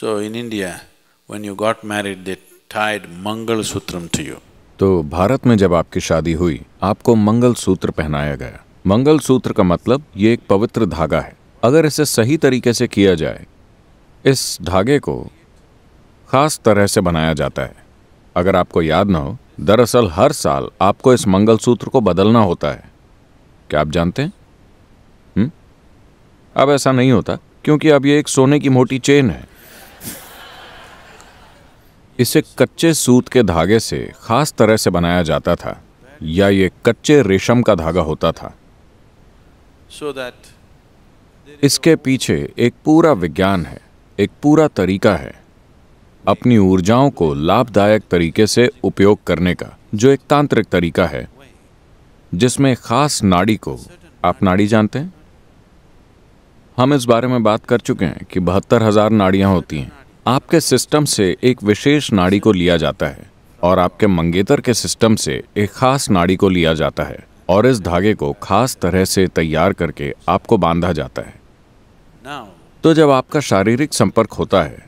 So in India, when you got married, they tied Mangal Sutram to you. तो भारत में जब आपकी शादी हुई आपको मंगल सूत्र पहनाया गया मंगल सूत्र का मतलब ये एक पवित्र धागा है अगर इसे सही तरीके से किया जाए इस धागे को खास तरह से बनाया जाता है अगर आपको याद ना हो दरअसल हर साल आपको इस मंगल सूत्र को बदलना होता है क्या आप जानते हैं हुँ? हम्म? अब ऐसा नहीं होता क्योंकि अब ये एक सोने की मोटी चेन है इसे कच्चे सूत के धागे से खास तरह से बनाया जाता था या ये कच्चे रेशम का धागा होता था इसके पीछे एक पूरा विज्ञान है एक पूरा तरीका है अपनी ऊर्जाओं को लाभदायक तरीके से उपयोग करने का जो एक तांत्रिक तरीका है जिसमें खास नाड़ी को आप नाड़ी जानते हैं हम इस बारे में बात कर चुके हैं कि बहत्तर हजार नाड़ियां होती हैं आपके सिस्टम से एक विशेष नाड़ी को लिया जाता है और आपके मंगेतर के सिस्टम से एक खास नाड़ी को लिया जाता है और इस धागे को खास तरह से तैयार करके आपको बांधा जाता है तो जब आपका शारीरिक संपर्क होता है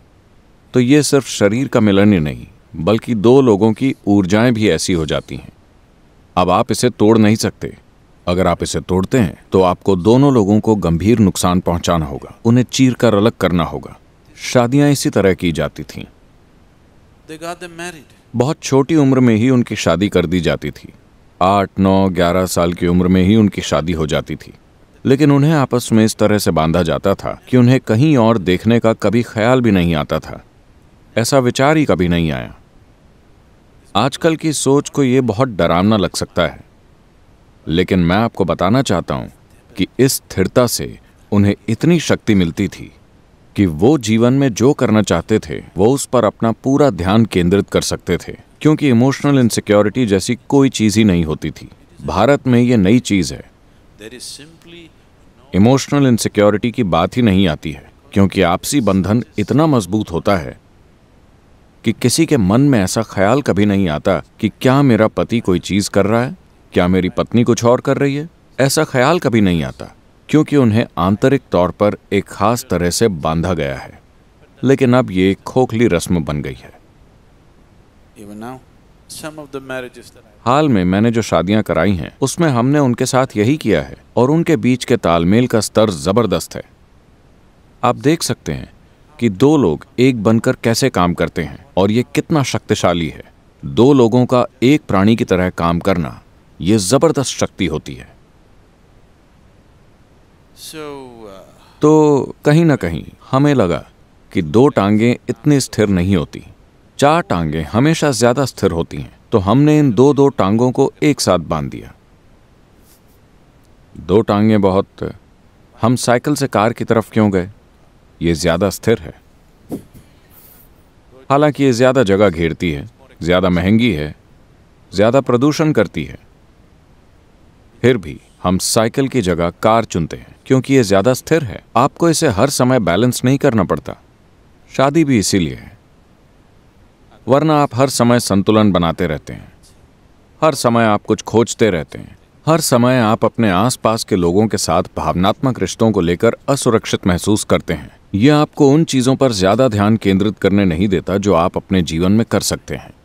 तो ये सिर्फ शरीर का मिलन ही नहीं बल्कि दो लोगों की ऊर्जाएं भी ऐसी हो जाती हैं अब आप इसे तोड़ नहीं सकते अगर आप इसे तोड़ते हैं तो आपको दोनों लोगों को गंभीर नुकसान पहुंचाना होगा उन्हें चीर कर अलग करना होगा शादियां इसी तरह की जाती थीं बहुत छोटी उम्र में ही उनकी शादी कर दी जाती थी आठ नौ ग्यारह साल की उम्र में ही उनकी शादी हो जाती थी लेकिन उन्हें आपस में इस तरह से बांधा जाता था कि उन्हें कहीं और देखने का कभी ख्याल भी नहीं आता था ऐसा विचार ही कभी नहीं आया आजकल की सोच को यह बहुत डरावना लग सकता है लेकिन मैं आपको बताना चाहता हूं कि इस स्थिरता से उन्हें इतनी शक्ति मिलती थी कि वो जीवन में जो करना चाहते थे वो उस पर अपना पूरा ध्यान केंद्रित कर सकते थे क्योंकि इमोशनल इनसिक्योरिटी जैसी कोई चीज़ ही नहीं होती थी भारत में ये नई चीज़ है इमोशनल इनसिक्योरिटी की बात ही नहीं आती है क्योंकि आपसी बंधन इतना मजबूत होता है कि किसी के मन में ऐसा ख्याल कभी नहीं आता कि क्या मेरा पति कोई चीज़ कर रहा है क्या मेरी पत्नी कुछ और कर रही है ऐसा ख्याल कभी नहीं आता क्योंकि उन्हें आंतरिक तौर पर एक खास तरह से बांधा गया है लेकिन अब ये खोखली रस्म बन गई है हाल में मैंने जो शादियां कराई हैं उसमें हमने उनके साथ यही किया है और उनके बीच के तालमेल का स्तर जबरदस्त है आप देख सकते हैं कि दो लोग एक बनकर कैसे काम करते हैं और ये कितना शक्तिशाली है दो लोगों का एक प्राणी की तरह काम करना ये जबरदस्त शक्ति होती है Uh, तो कहीं ना कहीं हमें लगा कि दो टांगें इतनी स्थिर नहीं होती चार टांगें हमेशा ज्यादा स्थिर होती हैं तो हमने इन दो दो टांगों को एक साथ बांध दिया दो टांगें बहुत हम साइकिल से कार की तरफ क्यों गए ये ज़्यादा स्थिर है हालांकि ये ज़्यादा जगह घेरती है ज़्यादा महंगी है ज़्यादा प्रदूषण करती है फिर भी हम साइकिल की जगह कार चुनते हैं क्योंकि ये ज़्यादा स्थिर है आपको इसे हर समय बैलेंस नहीं करना पड़ता शादी भी इसीलिए है वरना आप हर समय संतुलन बनाते रहते हैं हर समय आप कुछ खोजते रहते हैं हर समय आप अपने आसपास के लोगों के साथ भावनात्मक रिश्तों को लेकर असुरक्षित महसूस करते हैं यह आपको उन चीज़ों पर ज़्यादा ध्यान केंद्रित करने नहीं देता जो आप अपने जीवन में कर सकते हैं